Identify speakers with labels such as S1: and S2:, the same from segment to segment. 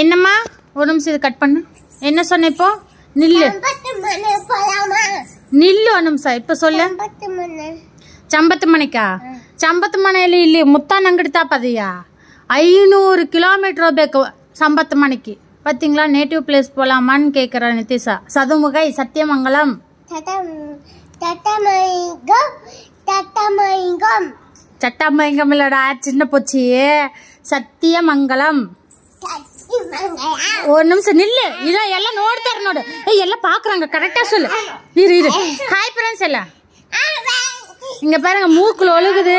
S1: என்னம்மா ஒரு நிமிஷம் இது கட் பண்ணு என்ன சொன்ன இப்போ நில்லு நில்லு ஒரு நிமிஷம் இப்போ சொல்லு சம்பத்து மனைக்கா சம்பத்து மனையில் இல்லை முத்தான் அங்கிட்டு பாதியா ஐநூறு கிலோமீட்டர் பேக்கு சம்பத்து மனைக்கு பார்த்தீங்களா நேட்டிவ் பிளேஸ் போகலாமான்னு கேட்குறா நிதிஷா சதுமுகை சத்தியமங்கலம் சட்டமயங்கம் இல்லடா சின்ன போச்சியே சத்தியமங்கலம் ஒரு நிமிஷம் நில்லு இதோ எல்லாம் நோடுத்தாரு நோடு ஏய் எல்லாம் பாக்குறாங்க கரெக்டா சொல்லு இரு இரு ஹாய் ஃப்ரெண்ட்ஸ் எல்லாம் இங்க பாருங்க மூக்குல ஒழுகுது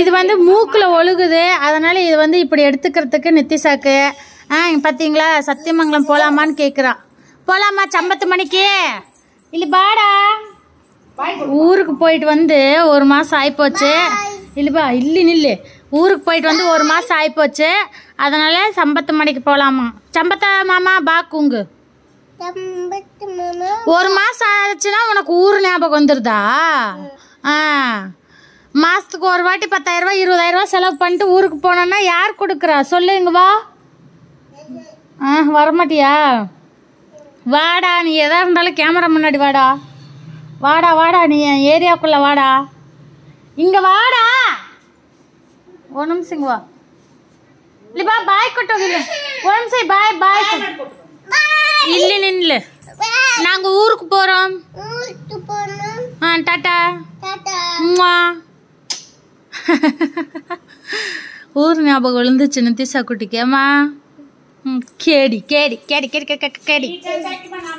S1: இது வந்து மூக்குல ஒழுகுது அதனால இது வந்து இப்படி எடுத்துக்கிறதுக்கு நித்திசாக்கு ஆ பார்த்தீங்களா சத்தியமங்கலம் போலாமான்னு கேட்குறான் போலாமா சம்பத்து மணிக்கு இல்லை பாடா ஊருக்கு போயிட்டு வந்து ஒரு மாதம் ஆகிப்போச்சு இல்லைப்பா இல்லை நில்லு ஊருக்கு போயிட்டு வந்து ஒரு மாதம் ஆகிப்போச்சு அதனால் சம்பத்து மணிக்கு போகலாமா சம்பத்த மாமா பாக்குங்கு ஒரு மாதம் ஆச்சுன்னா உனக்கு ஊர் ஞாபகம் வந்துருதா ஆ மாதத்துக்கு ஒரு வாட்டி இருபதாயிரம் இருபதாயிரரூபா செலவு பண்ணிட்டு ஊருக்கு போனோன்னா யார் கொடுக்குறா சொல்லுங்க வா ஆ வரமாட்டியா வாடா நீ எதாக இருந்தாலும் கேமரா முன்னாடி வாடா வாடா வாடா நீ ஏரியாக்குள்ளே வாடா இங்கே வாடா ಒಂದು ನಿಮಿಷ ಹಿಂಗೆ ಇಲ್ಲಿ ಬಾ ಬಾಯ್ ಕೊಟ್ಟೋಗಿಲ್ಲ ಒಂದು ನಿಮಿಷ பாய் ಬಾಯ್ ಇಲ್ಲಿ நில்லு நாங்க ஊருக்கு போறோம் ஊருக்கு போறோம் ஆ டாடா டாடா ஊர் ஞாபகம் விழுந்துச்சு நித்திஷா குட்டிக்கேம்மா அம்மா கேடி கேடி கேடி கேடி கேடி கேடி